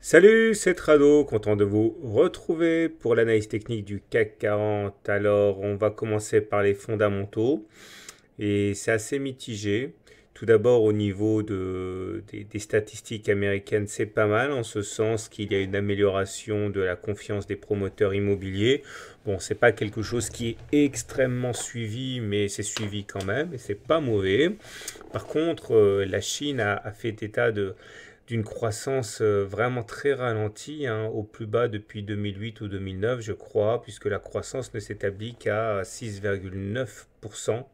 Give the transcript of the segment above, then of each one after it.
Salut, c'est Trado, content de vous retrouver pour l'analyse technique du CAC 40. Alors, on va commencer par les fondamentaux et c'est assez mitigé. Tout d'abord, au niveau de, des, statistiques américaines, c'est pas mal, en ce sens qu'il y a une amélioration de la confiance des promoteurs immobiliers. Bon, c'est pas quelque chose qui est extrêmement suivi, mais c'est suivi quand même, et c'est pas mauvais. Par contre, euh, la Chine a fait état de, d'une croissance euh, vraiment très ralentie, hein, au plus bas depuis 2008 ou 2009, je crois, puisque la croissance ne s'établit qu'à 6,9%.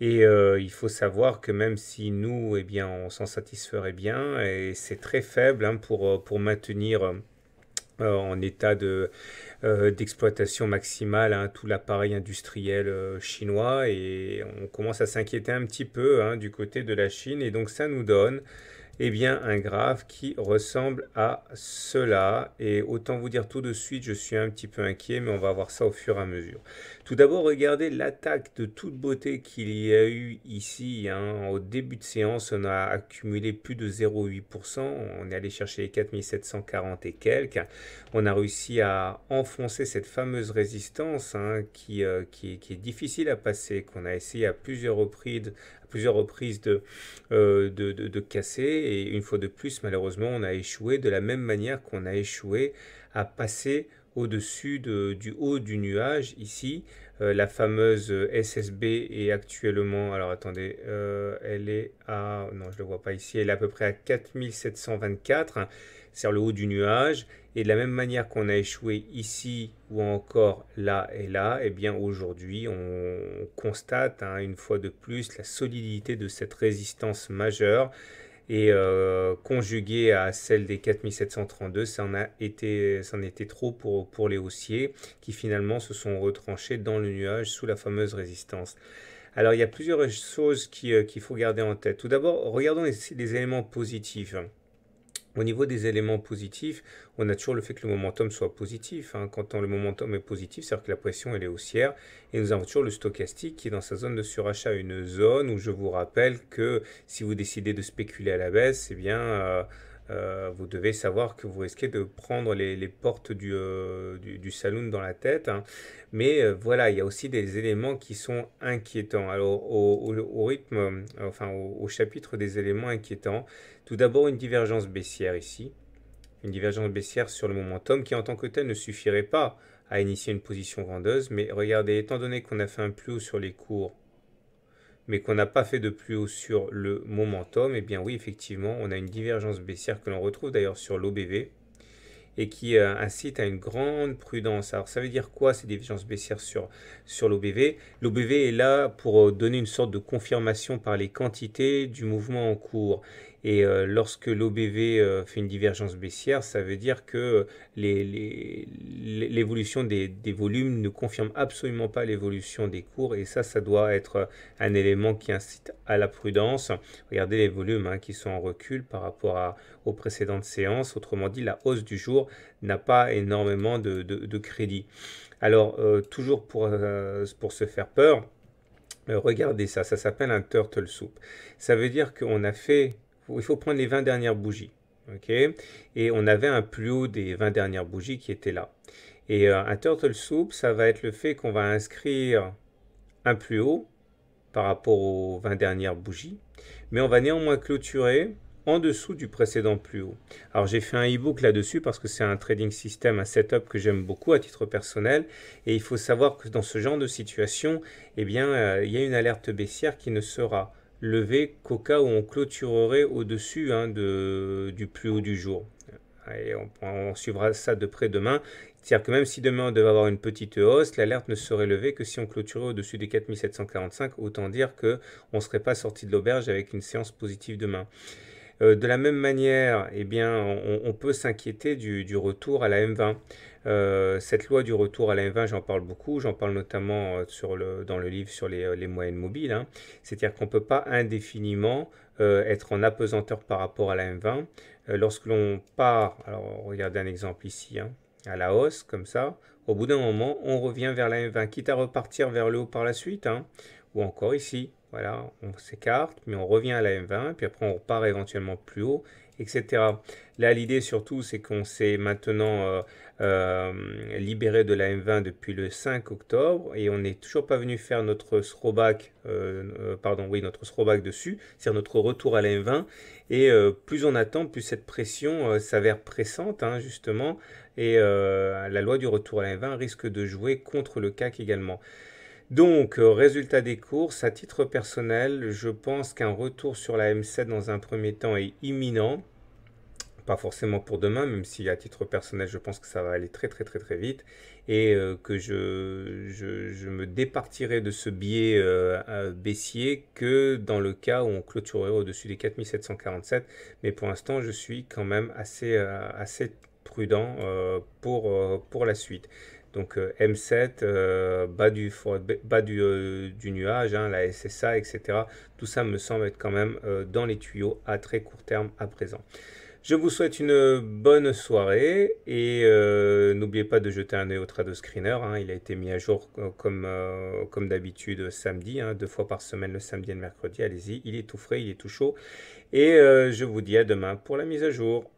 Et euh, il faut savoir que même si nous, eh bien, on s'en satisferait bien, et c'est très faible hein, pour, euh, pour maintenir en état de, d'exploitation maximale hein, tout l'appareil industriel chinois et on commence à s'inquiéter un petit peu du côté de la Chine et donc ça nous donne eh bien un graphe qui ressemble à cela. Et autant vous dire tout de suite, je suis un petit peu inquiet, mais on va voir ça au fur et à mesure. Tout d'abord, regardez l'attaque de toute beauté qu'il y a eu ici. Hein. Au début de séance, on a accumulé plus de 0,8%. On est allé chercher les 4740 et quelques. On a réussi à enfoncer cette fameuse résistance hein, euh, qui, est difficile à passer, qu'on a essayé à plusieurs reprises, plusieurs reprises euh, de, casser. Et une fois de plus, malheureusement, on a échoué de la même manière qu'on a échoué à passer au-dessus de, du haut du nuage ici. Euh, la fameuse SSB est actuellement, alors attendez, euh, elle est à, non je ne le vois pas ici, elle est à peu près à 4724 sur le haut du nuage. Et de la même manière qu'on a échoué ici ou encore là et là, et eh bien aujourd'hui on constate hein, une fois de plus la solidité de cette résistance majeure et euh, conjuguée à celle des 4732, ça en a été, était trop pour, pour les haussiers qui finalement se sont retranchés dans le nuage sous la fameuse résistance. Alors il y a plusieurs choses euh, qu'il faut garder en tête. Tout d'abord, regardons les éléments positifs. Au niveau des éléments positifs, on a toujours le fait que le momentum soit positif. Hein. Quand le momentum est positif, c'est-à-dire que la pression elle est haussière, et nous avons toujours le stochastique qui est dans sa zone de surachat, une zone où je vous rappelle que si vous décidez de spéculer à la baisse, eh bien euh, euh, vous devez savoir que vous risquez de prendre les, portes euh, du, saloon dans la tête. Hein. Mais euh, voilà, il y a aussi des éléments qui sont inquiétants. Alors, au, rythme, enfin, au, chapitre des éléments inquiétants, tout d'abord une divergence baissière ici. Une divergence baissière sur le momentum qui, en tant que tel, ne suffirait pas à initier une position vendeuse. Mais regardez, étant donné qu'on a fait un plus haut sur les cours mais qu'on n'a pas fait de plus haut sur le momentum, et eh bien oui, effectivement, on a une divergence baissière que l'on retrouve d'ailleurs sur l'OBV et qui euh, incite à une grande prudence. Alors ça veut dire quoi ces divergences baissières sur, sur l'OBV L'OBV est là pour euh, donner une sorte de confirmation par les quantités du mouvement en cours. Et euh, lorsque l'OBV euh, fait une divergence baissière, ça veut dire que l'évolution des, volumes ne confirme absolument pas l'évolution des cours. Et ça, ça doit être un élément qui incite à la prudence. Regardez les volumes hein, qui sont en recul par rapport à, aux précédentes séances. Autrement dit, la hausse du jour n'a pas énormément de, crédit. Alors, euh, toujours pour, pour se faire peur, Regardez ça, ça s'appelle un turtle soup. Ça veut dire qu'on a fait il faut prendre les 20 dernières bougies. et on avait un plus haut des 20 dernières bougies qui était là. Et euh, un turtle soup, ça va être le fait qu'on va inscrire un plus haut par rapport aux 20 dernières bougies, mais on va néanmoins clôturer en dessous du précédent plus haut. Alors j'ai fait un e-book là-dessus parce que c'est un trading system, un setup que j'aime beaucoup à titre personnel. Et il faut savoir que dans ce genre de situation, eh bien, euh, il y a une alerte baissière qui ne sera levé qu'au cas où on clôturerait au-dessus hein, de, du plus haut du jour. Et on, suivra ça de près demain. C'est-à-dire que même si demain on devait avoir une petite hausse, l'alerte ne serait levée que si on clôturait au-dessus des 4745. Autant dire qu'on ne serait pas sorti de l'auberge avec une séance positive demain. Euh, de la même manière, eh bien, on, peut s'inquiéter du, du, retour à la M20. Euh, cette loi du retour à la M20, j'en parle beaucoup, j'en parle notamment euh, dans le livre sur les, euh, moyennes mobiles. Hein. C'est-à-dire qu'on ne peut pas indéfiniment être en apesanteur par rapport à la M20. lorsque l'on part, alors regardez un exemple ici, hein, à la hausse, comme ça, au bout d'un moment, on revient vers la M20, quitte à repartir vers le haut par la suite, hein, ou encore ici, voilà, on s'écarte, mais on revient à la M20, puis après on repart éventuellement plus haut, etc. Là, l'idée surtout, c'est qu'on s'est maintenant euh, euh, libéré de la M20 depuis le 5 octobre, et on n'est toujours pas venu faire notre throwback, euh, pardon, oui, notre dessus, c'est-à-dire notre retour à la M20. Et plus on attend, plus cette pression s'avère pressante, hein, justement, et la loi du retour à la M20 risque de jouer contre le CAC également. Donc, euh, résultat des courses, à titre personnel, je pense qu'un retour sur la M7 dans un premier temps est imminent. Pas forcément pour demain, même si à titre personnel, je pense que ça va aller très très très très vite et euh, que je, je, me départirai de ce biais euh, baissier que dans le cas où on clôturerait au-dessus des 4747. Mais pour l'instant, je suis quand même assez, assez prudent pour, pour la suite. Donc euh, M7, euh, bas du, bas du, euh, nuage, hein, la SSA, etc. Tout ça me semble être quand même dans les tuyaux à très court terme à présent. Je vous souhaite une bonne soirée et n'oubliez pas de jeter un œil au trade screener. Hein. il a été mis à jour comme, d'habitude samedi, hein, deux fois par semaine le samedi et le mercredi. Allez-y, il est tout frais, il est tout chaud. Et je vous dis à demain pour la mise à jour.